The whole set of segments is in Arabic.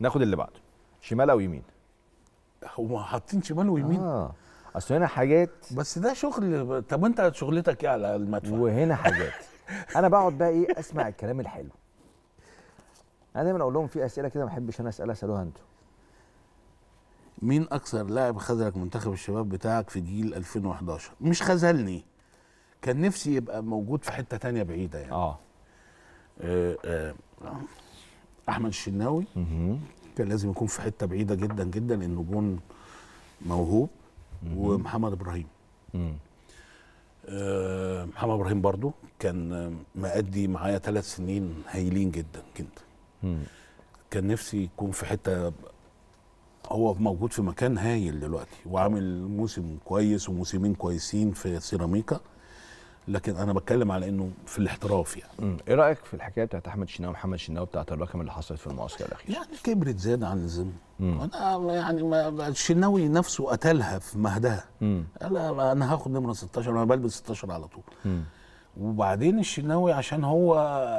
ناخد اللي بعده شمال او يمين هما حاطين شمال ويمين اه اصل هنا حاجات بس ده شغل طب انت شغلتك ايه على المدفع وهنا حاجات انا بقعد بقى ايه اسمع الكلام الحلو انا دايما اقول لهم في اسئله كده ما بحبش انا اسالها اسالوها انتوا مين اكثر لاعب خذلك منتخب الشباب بتاعك في جيل 2011 مش خذلني كان نفسي يبقى موجود في حته تانية بعيده يعني اه, آه, آه. احمد الشناوي كان لازم يكون في حته بعيده جدا جدا انه جون موهوب ومحمد ابراهيم آه، محمد ابراهيم برضو كان مأدي معايا ثلاث سنين هايلين جدا جدا مم. كان نفسي يكون في حته هو موجود في مكان هايل دلوقتي وعامل موسم كويس وموسمين كويسين في سيراميكا لكن انا بتكلم على انه في الاحتراف يعني ايه رايك في الحكايه بتاعت احمد شناوي ومحمد شناوي بتاعت الرقم اللي حصلت في المعسكر الاخير يعني كبرت زياده عن اللزوم انا يعني ما الشناوي نفسه قتلها في مهدها قال انا هاخد نمره 16 انا بلبس 16 على طول مم. وبعدين الشناوي عشان هو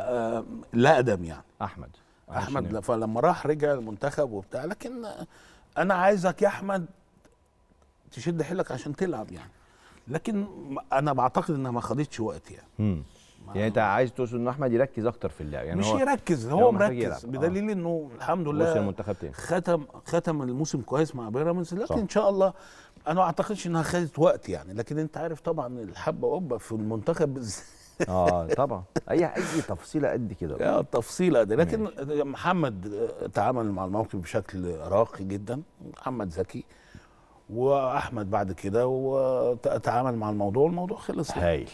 آه، لا ادم يعني احمد احمد فلما راح رجع المنتخب وبتاع لكن انا عايزك يا احمد تشد حيلك عشان تلعب يعني لكن انا بعتقد انها ما خدتش وقت يعني يعني انت عايز تقصد ان احمد يركز اكتر في اللعب يعني مش هو يركز يعني هو مركز بدليل آه. انه الحمد لله ختم ختم الموسم كويس مع بيراميدز لكن صح. ان شاء الله انا ما اعتقدش انها خدت وقت يعني لكن انت عارف طبعا الحبه قبه في المنتخب اه طبعا اي اي تفصيله قد كده اه تفصيله دي لكن ماشي. محمد آه، تعامل مع الموقف بشكل راقي جدا محمد زكي واحمد بعد كده وتعامل مع الموضوع والموضوع خلص هايل